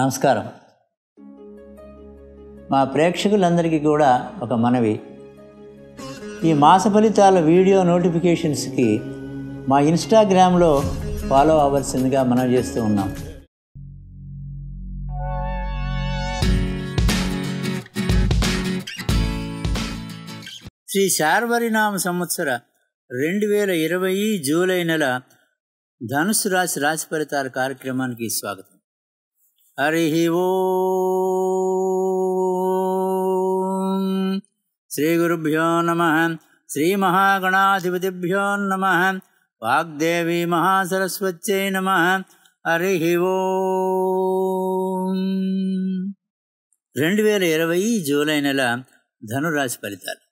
నమస్కారం మా ప్రేక్షకులందరికీ కూడా ఒక మనవి ఈ మాస ఫలితాల వీడియో నోటిఫికేషన్స్కి మా ఇన్స్టాగ్రామ్లో ఫాలో అవ్వాల్సిందిగా మనం చేస్తూ ఉన్నాం శ్రీ శార్వరినామ సంవత్సర రెండు వేల ఇరవై జూలై నెల ధనుసు రాశి రాశి ఫలితాల కార్యక్రమానికి స్వాగతం హరి శ్రీ గురుభ్యో నమ శ్రీ మహాగణాధిపతిభ్యో నమ వాగ్దేవి మహాసరస్వత్యై నమ హరి రెండు వేల ఇరవై జూలై నెల ధనురాశి ఫలితాలు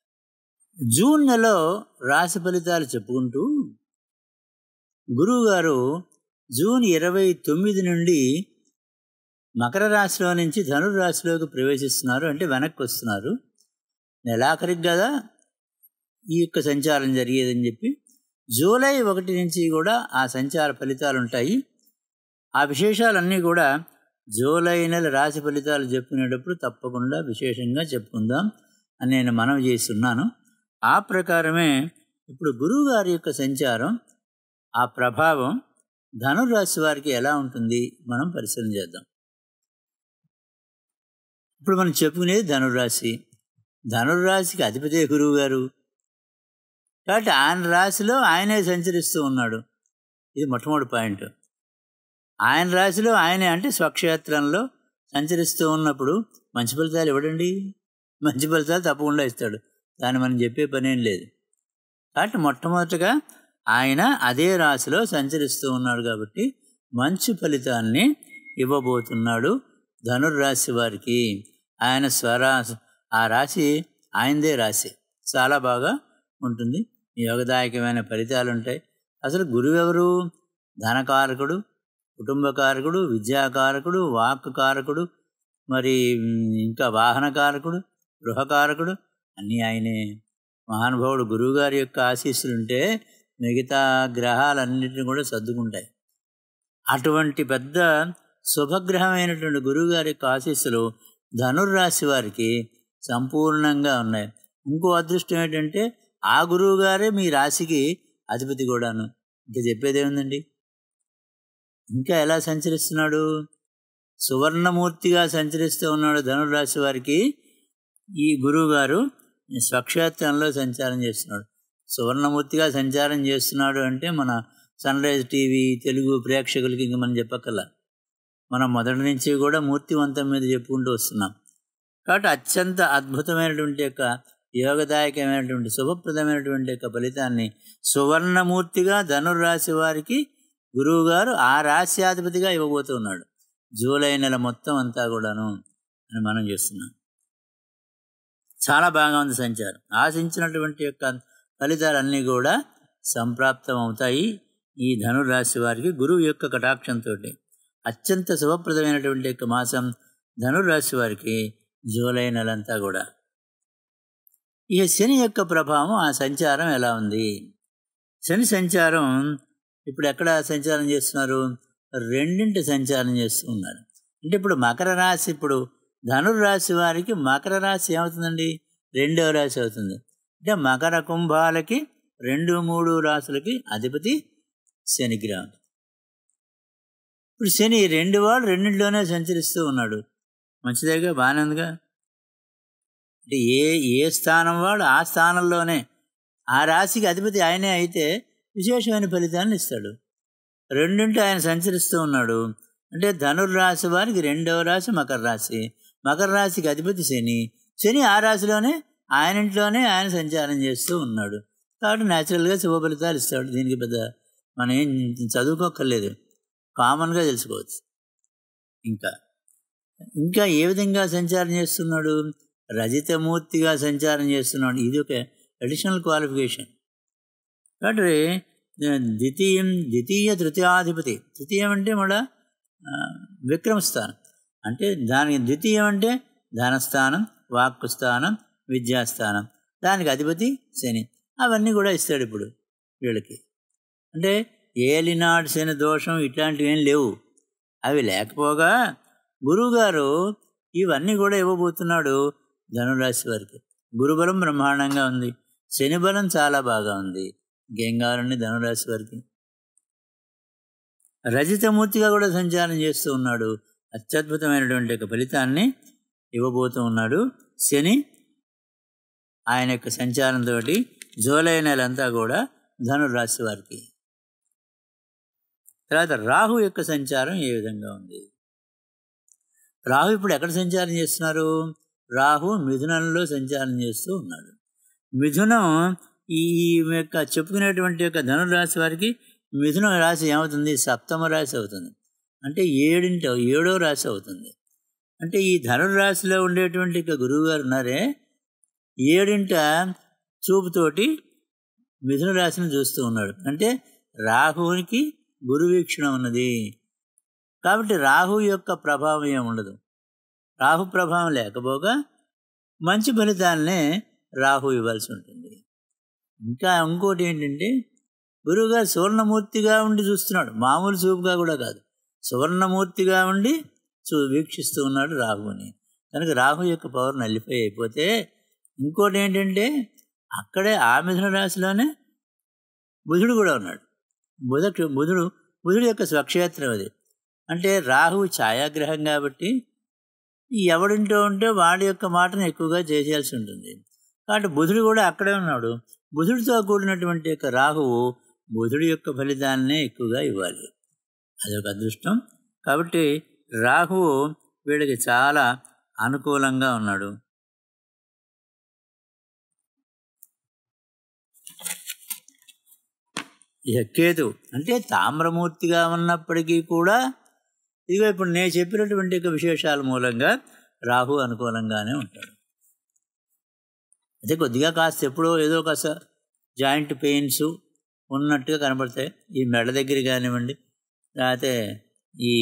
జూన్ నెలలో రాశి ఫలితాలు చెప్పుకుంటూ గురువుగారు జూన్ ఇరవై తొమ్మిది నుండి మకర రాశిలో నుంచి ధనుర్రాశిలోకి ప్రవేశిస్తున్నారు అంటే వెనక్కి వస్తున్నారు నెలాఖరికి కదా ఈ యొక్క సంచారం జరిగేదని చెప్పి జూలై ఒకటి నుంచి కూడా ఆ సంచార ఫలితాలు ఉంటాయి ఆ విశేషాలన్నీ కూడా జూలై నెల రాశి ఫలితాలు చెప్పుకునేటప్పుడు తప్పకుండా విశేషంగా చెప్పుకుందాం అని నేను మనవి చేస్తున్నాను ఆ ప్రకారమే ఇప్పుడు గురువు గారి యొక్క సంచారం ఆ ప్రభావం ధనురాశి వారికి ఎలా ఉంటుంది మనం పరిశీలన చేద్దాం ఇప్పుడు మనం చెప్పుకునేది ధనుర్రాశి ధనుర్రాశికి అధిపతి గురువు గారు కాబట్టి ఆయన రాశిలో ఆయనే సంచరిస్తూ ఉన్నాడు ఇది మొట్టమొదటి పాయింట్ ఆయన రాశిలో ఆయనే అంటే స్వక్షేత్రంలో సంచరిస్తూ ఉన్నప్పుడు మంచి ఫలితాలు ఇవ్వడండి మంచి ఫలితాలు తప్పకుండా ఇస్తాడు దాన్ని మనం చెప్పే పనేం లేదు కాబట్టి మొట్టమొదటిగా ఆయన అదే రాశిలో సంచరిస్తూ ఉన్నాడు కాబట్టి మంచి ఫలితాన్ని ఇవ్వబోతున్నాడు ధనుర్రాశి వారికి ఆయన స్వర ఆ రాశి ఆయనదే రాశి చాలా బాగా ఉంటుంది యోగదాయకమైన ఫలితాలు ఉంటాయి అసలు గురువెవరు ధనకారకుడు కుటుంబకారకుడు విద్యాకారకుడు వాక్కారకుడు మరి ఇంకా వాహనకారకుడు గృహకారకుడు అన్నీ ఆయనే మహానుభావుడు గురువుగారి యొక్క ఆశీస్సులుంటే మిగతా గ్రహాలన్నింటినీ కూడా సర్దుకుంటాయి అటువంటి పెద్ద శుభగ్రహమైనటువంటి గురువుగారి యొక్క ఆశీస్సులు ధనుర్రాశి వారికి సంపూర్ణంగా ఉన్నాయి ఇంకో అదృష్టం ఏంటంటే ఆ గురువు గారే మీ రాశికి అధిపతి కూడాను ఇంకా చెప్పేదేముందండి ఇంకా ఎలా సంచరిస్తున్నాడు సువర్ణమూర్తిగా సంచరిస్తూ ఉన్నాడు ధనుర్రాశి వారికి ఈ గురువుగారు స్వక్షేత్రంలో సంచారం చేస్తున్నాడు సువర్ణమూర్తిగా సంచారం చేస్తున్నాడు అంటే మన సన్ రైజ్ టీవీ తెలుగు ప్రేక్షకులకి ఇంక మనం చెప్పక్కర్లా మనం మొదటి నుంచి కూడా మూర్తివంతం మీద చెప్పుకుంటూ వస్తున్నాం కాబట్టి అత్యంత అద్భుతమైనటువంటి యొక్క యోగదాయకమైనటువంటి శుభప్రదమైనటువంటి యొక్క ఫలితాన్ని సువర్ణమూర్తిగా ధనుర్రాశి వారికి గురువుగారు ఆ రాశ్యాధిపతిగా ఇవ్వబోతున్నాడు జూలై నెల మొత్తం అంతా కూడాను అని మనం చేస్తున్నాం చాలా బాగా ఉంది సంచారం ఆశించినటువంటి యొక్క ఫలితాలన్నీ కూడా సంప్రాప్తం అవుతాయి ఈ ధనురాశి వారికి గురువు యొక్క కటాక్షంతో అత్యంత శుభప్రదమైనటువంటి యొక్క మాసం ధనురాశి వారికి జూలై నెలంతా కూడా ఇక శని యొక్క ప్రభావం ఆ సంచారం ఎలా ఉంది శని సంచారం ఇప్పుడు ఎక్కడ సంచారం చేస్తున్నారు రెండింటి సంచారం చేస్తూ ఉన్నారు అంటే ఇప్పుడు మకర రాశి ఇప్పుడు ధనుర్రాశి వారికి మకర రాశి ఏమవుతుందండి రెండవ రాశి అవుతుంది అంటే మకర కుంభాలకి రెండు మూడు రాశులకి అధిపతి శనిగ్రహం ఇప్పుడు శని రెండు వాళ్ళు రెండింటిలోనే సంచరిస్తూ ఉన్నాడు మంచిదేగా బాగానే ఉందిగా అంటే ఏ ఏ స్థానం వాడు ఆ స్థానంలోనే ఆ రాశికి అధిపతి ఆయనే అయితే విశేషమైన ఫలితాన్ని ఇస్తాడు రెండింటి ఆయన సంచరిస్తూ ఉన్నాడు అంటే ధనుర్రాశి వారికి రెండవ రాశి మకర రాశి మకర రాశికి అధిపతి శని శని ఆ రాశిలోనే ఆయన ఇంట్లోనే ఆయన సంచారం చేస్తూ ఉన్నాడు కాబట్టి న్యాచురల్గా శుభ ఫలితాలు ఇస్తాడు దీనికి పెద్ద మనం ఏం చదువుకోక్కర్లేదు కామన్గా తెలుసుకోవచ్చు ఇంకా ఇంకా ఏ విధంగా సంచారం చేస్తున్నాడు రజితమూర్తిగా సంచారం చేస్తున్నాడు ఇది ఒక అడిషనల్ క్వాలిఫికేషన్ కాబట్టి ద్వితీయం ద్వితీయ తృతీయాధిపతి తృతీయం అంటే మళ్ళా విక్రమస్థానం అంటే దానికి ద్వితీయం అంటే ధనస్థానం వాక్కు స్థానం విద్యాస్థానం దానికి అధిపతి శని అవన్నీ కూడా ఇస్తాడు ఇప్పుడు వీళ్ళకి అంటే ఏలినాడ్సిన దోషం ఇట్లాంటివి ఏం లేవు అవి లేకపోగా గురువుగారు ఇవన్నీ కూడా ఇవ్వబోతున్నాడు ధనురాశి వారికి గురుబలం బ్రహ్మాండంగా ఉంది శనిబలం చాలా బాగా ఉంది గంగారుణ్ణి ధనురాశి వారికి రజితమూర్తిగా కూడా సంచారం చేస్తూ ఉన్నాడు అత్యద్భుతమైనటువంటి యొక్క ఫలితాన్ని ఇవ్వబోతూ ఉన్నాడు శని ఆయన యొక్క సంచారంతో జూలై నెలంతా కూడా ధనురాశి వారికి తర్వాత రాహు యొక్క సంచారం ఏ విధంగా ఉంది రాహు ఇప్పుడు ఎక్కడ సంచారం చేస్తున్నారు రాహు మిథునంలో సంచారం చేస్తూ ఉన్నాడు మిథునం ఈ యొక్క చెప్పుకునేటువంటి యొక్క ధనురాశి వారికి మిథునం రాశి ఏమవుతుంది సప్తమ రాశి అవుతుంది అంటే ఏడింట ఏడో రాశి అవుతుంది అంటే ఈ ధనురాశిలో ఉండేటువంటి యొక్క గురువు గారు ఉన్నారే ఏడింట చూపుతోటి మిథున రాశిని చూస్తూ ఉన్నాడు అంటే రాహువునికి గురువీక్షణ ఉన్నది కాబట్టి రాహు యొక్క ప్రభావం ఏమి ఉండదు రాహు ప్రభావం లేకపోగా మంచి ఫలితాలనే రాహు ఇవ్వాల్సి ఉంటుంది ఇంకా ఇంకోటి ఏంటంటే గురువుగారు సువర్ణమూర్తిగా ఉండి చూస్తున్నాడు మామూలు చూపుగా కూడా కాదు సువర్ణమూర్తిగా ఉండి చూ వీక్షిస్తూ ఉన్నాడు రాహుని కనుక రాహు యొక్క పవర్ నల్లిపోయి అయిపోతే ఇంకోటి ఏంటంటే అక్కడే ఆ మిథున రాశిలోనే బుధుడు కూడా ఉన్నాడు బుధుడు బుధుడు బుధుడు యొక్క స్వక్షేత్రం అది అంటే రాహువు ఛాయాగ్రహం కాబట్టి ఎవడింటో ఉంటే వాడి యొక్క మాటను ఎక్కువగా చేసేయాల్సి ఉంటుంది కాబట్టి బుధుడు కూడా అక్కడే ఉన్నాడు బుధుడితో కూడినటువంటి యొక్క రాహువు బుధుడి యొక్క ఫలితాన్నే ఎక్కువగా ఇవ్వాలి అది ఒక అదృష్టం కాబట్టి రాహువు వీళ్ళకి చాలా అనుకూలంగా ఉన్నాడు ఎక్కేదు అంటే తామ్రమూర్తిగా ఉన్నప్పటికీ కూడా ఇదిగో ఇప్పుడు నేను చెప్పినటువంటి విశేషాల మూలంగా రాహు అనుకూలంగానే ఉంటాడు అదే కొద్దిగా కాస్త ఎప్పుడో ఏదో కాస్త జాయింట్ పెయిన్స్ ఉన్నట్టుగా కనబడతాయి ఈ మెడ దగ్గర కానివ్వండి లేకపోతే ఈ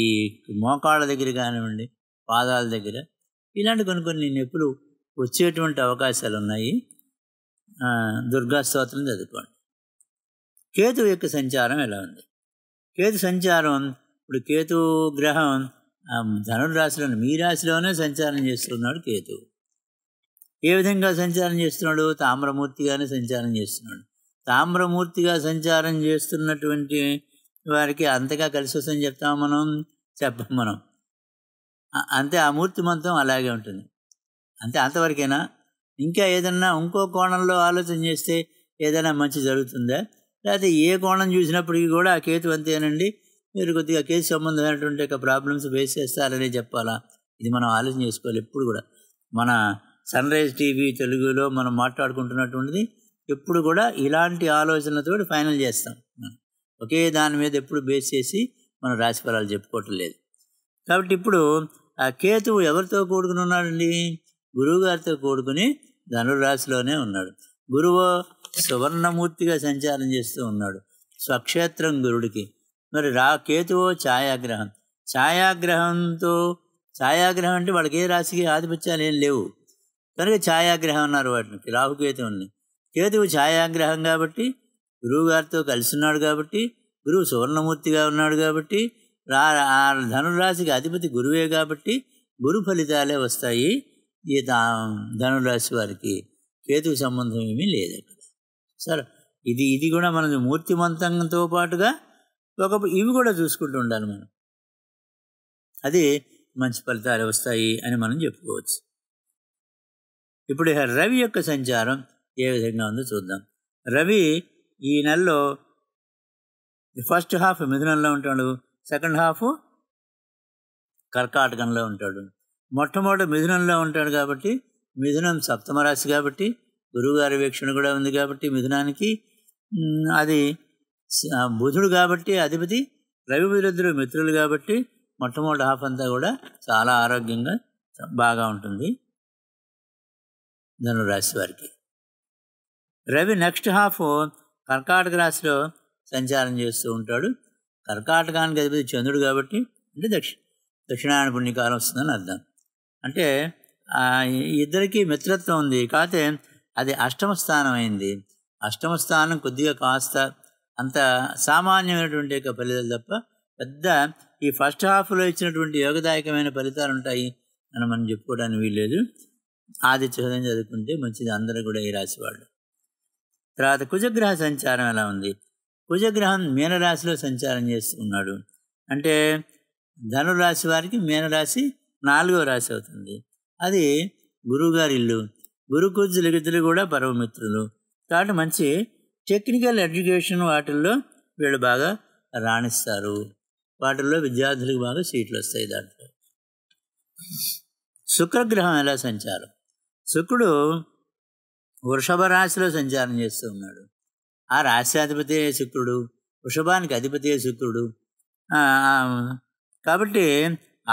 మోకాళ్ళ దగ్గర కానివ్వండి పాదాల దగ్గర ఇలాంటి కొన్ని కొన్ని నొప్పులు వచ్చేటువంటి అవకాశాలు ఉన్నాయి దుర్గా స్తోత్రం చదువుకోండి కేతు యొక్క సంచారం ఎలా ఉంది కేతు సంచారం ఇప్పుడు కేతు గ్రహం ధనురాశిలోని మీ రాశిలోనే సంచారం చేస్తున్నాడు కేతు ఏ విధంగా సంచారం చేస్తున్నాడు తామ్రమూర్తిగానే సంచారం చేస్తున్నాడు తామ్రమూర్తిగా సంచారం చేస్తున్నటువంటి వారికి అంతగా కలిసి వస్తుందని చెప్తాం మనం చెప్పం మనం అంతే ఆ మూర్తి మంతం అలాగే ఉంటుంది అంతే అంతవరకేనా ఇంకా ఏదన్నా ఇంకో కోణంలో ఆలోచన చేస్తే ఏదైనా మంచి జరుగుతుందా లేకపోతే ఏ కోణం చూసినప్పటికీ కూడా ఆ కేతు అంతేనండి మీరు కొద్దిగా కేసు సంబంధమైనటువంటి యొక్క ప్రాబ్లమ్స్ ఫేస్ చేస్తారని చెప్పాలా ఇది మనం ఆలోచన చేసుకోవాలి ఎప్పుడు కూడా మన సన్ రైజ్ టీవీ తెలుగులో మనం మాట్లాడుకుంటున్నటువంటిది ఎప్పుడు కూడా ఇలాంటి ఆలోచనలతో ఫైనల్ చేస్తాం మనం ఒకే దాని మీద ఎప్పుడు బేస్ చేసి మనం రాశి ఫలాలు చెప్పుకోవటం లేదు కాబట్టి ఇప్పుడు ఆ కేతువు ఎవరితో కూడుకుని ఉన్నాడండి గురువుగారితో కూడుకుని ధనురాశిలోనే ఉన్నాడు గురువు సువర్ణమూర్తిగా సంచారం చేస్తూ ఉన్నాడు స్వక్షేత్రం గురుడికి మరి రా కేతువు ఛాయాగ్రహం ఛాయాగ్రహంతో ఛాయాగ్రహం అంటే వాళ్ళకి ఏ రాశికి ఆధిపత్యాలు ఏం లేవు కనుక ఛాయాగ్రహం అన్నారు వాటిని రాహుకేతువుల్ని కేతువు ఛాయాగ్రహం కాబట్టి గురువు గారితో కలిసి ఉన్నాడు కాబట్టి గురువు సువర్ణమూర్తిగా ఉన్నాడు కాబట్టి రా ధనురాశికి అధిపతి గురువే కాబట్టి గురు ఫలితాలే వస్తాయి ఈ ధనురాశి వారికి కేతుకు సంబంధం ఏమీ లేదు సరే ఇది ఇది కూడా మనం మూర్తిమంతంతో పాటుగా ఒక ఇవి కూడా చూసుకుంటూ ఉండాలి మనం అది మంచి ఫలితాలు వస్తాయి అని మనం చెప్పుకోవచ్చు ఇప్పుడు రవి యొక్క సంచారం ఏ విధంగా ఉందో చూద్దాం రవి ఈ నెలలో ఫస్ట్ హాఫ్ మిథునంలో ఉంటాడు సెకండ్ హాఫ్ కర్కాటకంలో ఉంటాడు మొట్టమొదటి మిథునంలో ఉంటాడు కాబట్టి మిథునం సప్తమ రాశి కాబట్టి గురువుగారి వీక్షణ కూడా ఉంది కాబట్టి మిథునానికి అది బుధుడు కాబట్టి అధిపతి రవి బుధులిద్దరు మిత్రులు కాబట్టి మొట్టమొదటి హాఫ్ అంతా కూడా చాలా ఆరోగ్యంగా బాగా ఉంటుంది ధనురాశి వారికి రవి నెక్స్ట్ హాఫ్ కర్కాటక రాశిలో సంచారం చేస్తూ ఉంటాడు కర్కాటకానికి అధిపతి చంద్రుడు కాబట్టి అంటే దక్షిణ దక్షిణాయన పుణ్యకాలం వస్తుందని అర్థం అంటే ఇద్దరికీ మిత్రత్వం ఉంది కాకపోతే అది అష్టమ స్థానం అయింది అష్టమ స్థానం కొద్దిగా కాస్త అంత సామాన్యమైనటువంటి యొక్క ఫలితాలు తప్ప పెద్ద ఈ ఫస్ట్ హాఫ్లో ఇచ్చినటువంటి యోగదాయకమైన ఫలితాలు ఉంటాయి అని మనం చెప్పుకోవడానికి వీల్లేదు ఆది హృదయం చదువుకుంటే మంచిది అందరూ కూడా ఈ రాశి వాళ్ళు తర్వాత కుజగ్రహ సంచారం ఎలా ఉంది కుజగ్రహం మీనరాశిలో సంచారం చేస్తున్నాడు అంటే ధనురాశి వారికి మీనరాశి నాలుగవ రాశి అవుతుంది అది గురువుగారి ఇల్లు గురుకుజులు కూడా పరమమిత్రులు కాబట్టి మంచి టెక్నికల్ ఎడ్యుకేషన్ వాటిల్లో వీళ్ళు బాగా రాణిస్తారు వాటిల్లో విద్యార్థులకు బాగా సీట్లు వస్తాయి దాంట్లో శుక్రగ్రహం ఎలా సంచారం శుక్రుడు వృషభ రాశిలో సంచారం చేస్తూ ఉన్నాడు ఆ రాశ్యాధిపతి శుక్రుడు వృషభానికి అధిపతి శుక్రుడు కాబట్టి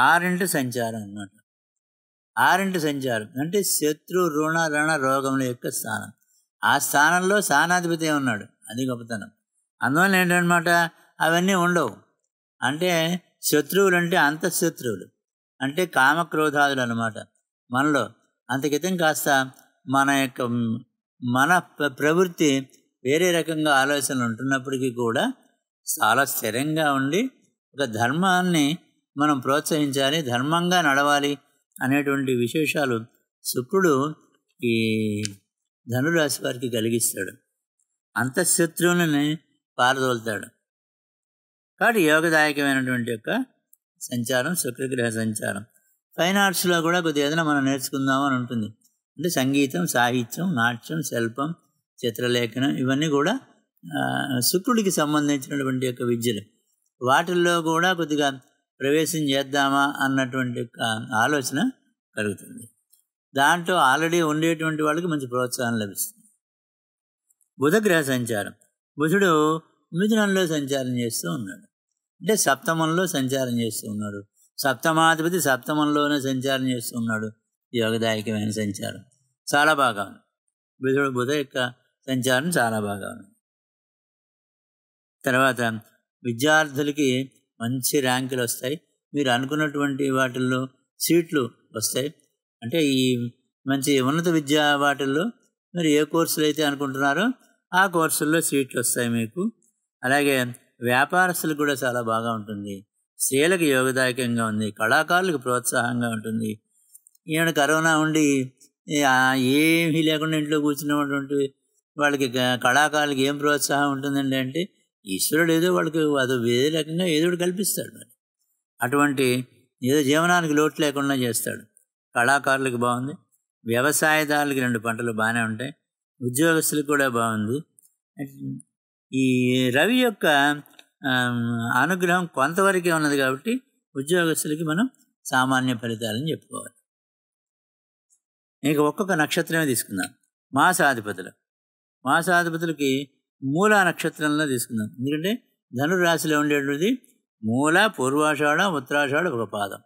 ఆరింటి సంచారం అన్నమాట ఆరంటి సంచారం అంటే శత్రు రుణ రణ రోగముల యొక్క స్థానం ఆ స్థానంలో స్థానాధిపతి ఉన్నాడు అది గొప్పతనం అందువల్ల ఏంటనమాట అవన్నీ ఉండవు అంటే శత్రువులు అంటే అంత శత్రువులు అంటే కామక్రోధాదులు అనమాట మనలో అంతకితం కాస్త మన యొక్క మన ప్రవృత్తి వేరే రకంగా ఆలోచనలు ఉంటున్నప్పటికీ కూడా చాలా స్థిరంగా ఉండి ఒక ధర్మాన్ని మనం ప్రోత్సహించాలి ధర్మంగా నడవాలి అనేటువంటి విశేషాలు శుక్రుడు ఈ ధనురాశి వారికి కలిగిస్తాడు అంతఃశత్రువులని పారదోలుతాడు కాబట్టి యోగదాయకమైనటువంటి యొక్క సంచారం శుక్రగ్రహ సంచారం ఫైన్ ఆర్ట్స్లో కూడా కొద్దిగా ఏదైనా మనం అని ఉంటుంది అంటే సంగీతం సాహిత్యం నాట్యం శిల్పం చిత్రలేఖనం ఇవన్నీ కూడా శుక్రుడికి సంబంధించినటువంటి యొక్క విద్యలు వాటిల్లో కూడా కొద్దిగా ప్రవేశం చేద్దామా అన్నటువంటి ఆలోచన కలుగుతుంది దాంట్లో ఆల్రెడీ ఉండేటువంటి వాళ్ళకి మంచి ప్రోత్సాహం లభిస్తుంది బుధగ్రహ సంచారం బుధుడు మిథునంలో సంచారం చేస్తూ ఉన్నాడు అంటే సప్తమంలో సంచారం చేస్తూ ఉన్నాడు సప్తమాధిపతి సప్తమంలోనే సంచారం చేస్తూ ఉన్నాడు యోగదాయకమైన సంచారం చాలా బాగా ఉంది బుధుడు బుధ యొక్క సంచారం చాలా బాగా ఉంది తర్వాత విద్యార్థులకి మంచి ర్యాంకులు వస్తాయి మీరు అనుకున్నటువంటి వాటిల్లో సీట్లు వస్తాయి అంటే ఈ మంచి ఉన్నత విద్య వాటిల్లో మీరు ఏ కోర్సులు అయితే అనుకుంటున్నారో ఆ కోర్సుల్లో సీట్లు వస్తాయి మీకు అలాగే వ్యాపారస్తులు కూడా చాలా బాగా ఉంటుంది స్త్రీలకు యోగదాయకంగా ఉంది కళాకారులకు ప్రోత్సాహంగా ఉంటుంది ఈయన కరోనా ఉండి ఏమీ లేకుండా ఇంట్లో కూర్చున్నటువంటి వాళ్ళకి కళాకారులకి ఏం ప్రోత్సాహం ఉంటుందండి అంటే ఈశ్వరుడు ఏదో వాళ్ళకి అదో వేరే రకంగా ఏదో కల్పిస్తాడు మరి అటువంటి ఏదో జీవనానికి లోటు లేకుండా చేస్తాడు కళాకారులకు బాగుంది వ్యవసాయదారులకి రెండు పంటలు బాగానే ఉంటాయి ఉద్యోగస్తులకు కూడా బాగుంది ఈ రవి యొక్క అనుగ్రహం కొంతవరకే ఉన్నది కాబట్టి ఉద్యోగస్తులకి మనం సామాన్య ఫలితాలని చెప్పుకోవాలి ఇంకా ఒక్కొక్క నక్షత్రమే తీసుకుందాం మాసాధిపతులు మాసాధిపతులకి మూల నక్షత్రంలో తీసుకుందాం ఎందుకంటే ధనురాశిలో ఉండేటువంటిది మూల పూర్వాషాఢ ఉత్తరాషాఢ ఒక పాదం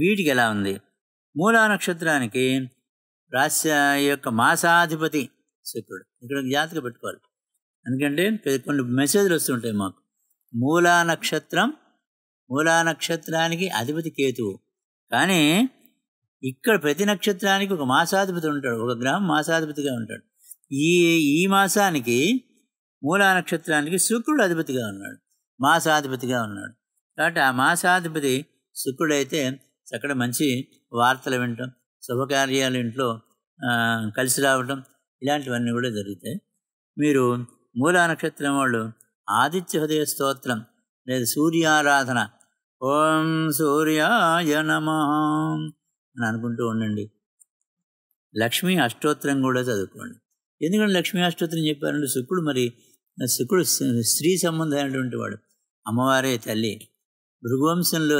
వీటికి ఎలా ఉంది మూలా నక్షత్రానికి రాశి యొక్క మాసాధిపతి శుక్రుడు ఇక్కడ జాతక పెట్టుకోవాలి ఎందుకంటే కొన్ని మెసేజ్లు వస్తుంటాయి మాకు మూలా నక్షత్రం మూలా నక్షత్రానికి అధిపతి కేతువు కానీ ఇక్కడ ప్రతి నక్షత్రానికి ఒక మాసాధిపతి ఉంటాడు ఒక గ్రహం మాసాధిపతిగా ఉంటాడు ఈ ఈ మాసానికి మూలా నక్షత్రానికి శుక్రుడు అధిపతిగా ఉన్నాడు మాసాధిపతిగా ఉన్నాడు కాబట్టి ఆ మాసాధిపతి శుక్రుడైతే అక్కడ మంచి వార్తలు వినటం శుభకార్యాలు ఇంట్లో కలిసి రావటం ఇలాంటివన్నీ కూడా జరుగుతాయి మీరు మూలా నక్షత్రం వాళ్ళు ఆదిత్య హృదయ స్తోత్రం లేదా సూర్యారాధన ఓం సూర్యాయ నమ అని అనుకుంటూ ఉండండి లక్ష్మీ అష్టోత్తరం కూడా చదువుకోండి ఎందుకంటే లక్ష్మీ అష్టోత్తరం చెప్పారంటే శుక్రుడు మరి శుకుడు స్త్రీ సంబంధమైనటువంటి వాడు అమ్మవారే తల్లి భృగువంశంలో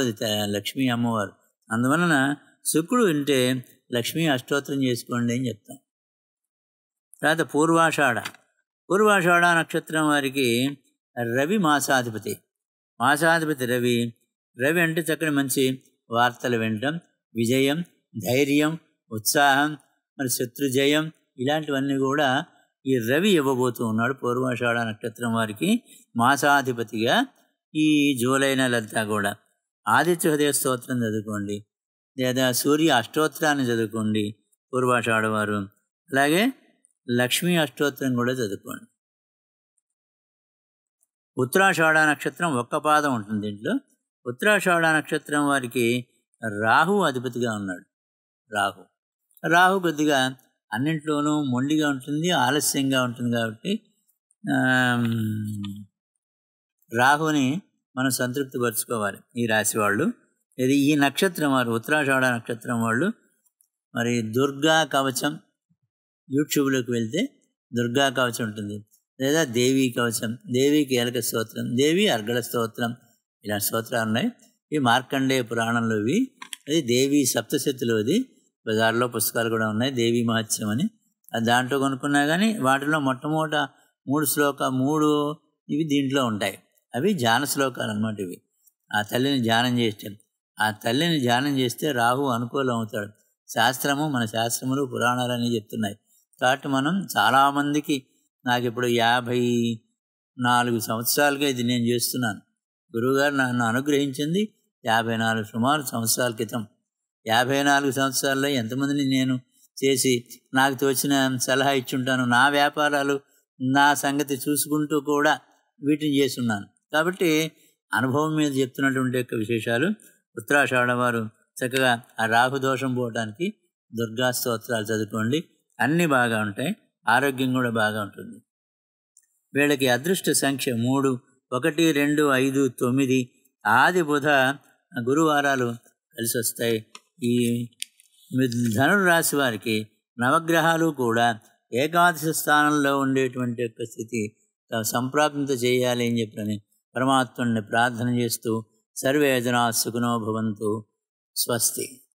లక్ష్మీ అమ్మవారు అందువలన శుక్రుడు వింటే లక్ష్మీ అష్టోత్తరం చేసుకోండి అని చెప్తాం తర్వాత పూర్వాషాఢ పూర్వాషాఢ నక్షత్రం వారికి రవి మాసాధిపతి మాసాధిపతి రవి రవి అంటే చక్కని మంచి వార్తలు వినటం విజయం ధైర్యం ఉత్సాహం మరి శత్రుజయం ఇలాంటివన్నీ కూడా ఈ రవి ఇవ్వబోతూ ఉన్నాడు పూర్వాషాఢ నక్షత్రం వారికి మాసాధిపతిగా ఈ జూలై నెలంతా కూడా ఆదిత్య హృదయ స్తోత్రం చదువుకోండి లేదా సూర్య అష్టోత్తరాన్ని చదువుకోండి పూర్వాషాఢ వారు అలాగే లక్ష్మీ అష్టోత్తరం కూడా చదువుకోండి ఉత్తరాషాఢ నక్షత్రం ఒక్క పాదం ఉంటుంది దీంట్లో ఉత్తరాషాఢ నక్షత్రం వారికి రాహు అధిపతిగా ఉన్నాడు రాహు రాహు కొద్దిగా అన్నింటిలోనూ మొండిగా ఉంటుంది ఆలస్యంగా ఉంటుంది కాబట్టి రాహుని మనం సంతృప్తిపరచుకోవాలి ఈ రాశి వాళ్ళు ఇది ఈ నక్షత్రం వారు ఉత్తరాషాఢ నక్షత్రం వాళ్ళు మరి దుర్గా కవచం యూట్యూబ్లోకి వెళ్తే దుర్గా కవచం ఉంటుంది లేదా దేవీ కవచం దేవీ కీలక స్తోత్రం దేవి అర్గల స్తోత్రం ఇలాంటి స్తోత్రాలు ఉన్నాయి ఈ మార్కండేయ పురాణంలోవి అది దేవి సప్తశతిలోది బజార్లో పుస్తకాలు కూడా ఉన్నాయి దేవి మహత్యం అని దాంట్లో కొనుక్కున్నా కానీ వాటిలో మొట్టమొదట మూడు శ్లోక మూడు ఇవి దీంట్లో ఉంటాయి అవి ధ్యాన శ్లోకాలు అనమాట ఇవి ఆ తల్లిని ధ్యానం చేస్తాడు ఆ తల్లిని ధ్యానం చేస్తే రాహు అనుకూలం అవుతాడు శాస్త్రము మన శాస్త్రములు పురాణాలు అని చెప్తున్నాయి కాబట్టి మనం చాలామందికి నాకు ఇప్పుడు యాభై నాలుగు సంవత్సరాలుగా ఇది నేను చేస్తున్నాను గురువుగారు నన్ను అనుగ్రహించింది యాభై నాలుగు సుమారు సంవత్సరాల క్రితం యాభై నాలుగు సంవత్సరాల్లో ఎంతమందిని నేను చేసి నాకు తోచిన సలహా ఇచ్చుంటాను నా వ్యాపారాలు నా సంగతి చూసుకుంటూ కూడా వీటిని చేస్తున్నాను కాబట్టి అనుభవం మీద చెప్తున్నటువంటి యొక్క విశేషాలు ఉత్తరాషాఢ వారు చక్కగా ఆ రాహు దోషం పోవడానికి దుర్గా స్తోత్రాలు చదువుకోండి అన్నీ బాగా ఉంటాయి ఆరోగ్యం కూడా బాగా ఉంటుంది వీళ్ళకి అదృష్ట సంఖ్య మూడు ఒకటి రెండు ఐదు తొమ్మిది ఆది బుధ గురువారాలు కలిసి వస్తాయి ఈ రాశి వారికి నవగ్రహాలు కూడా ఏకాదశి స్థానంలో ఉండేటువంటి యొక్క స్థితి సంప్రాప్తింత చేయాలి అని చెప్పని పరమాత్ముని ప్రార్థన చేస్తూ సర్వేదనా సుఖనోభవంతు స్వస్తి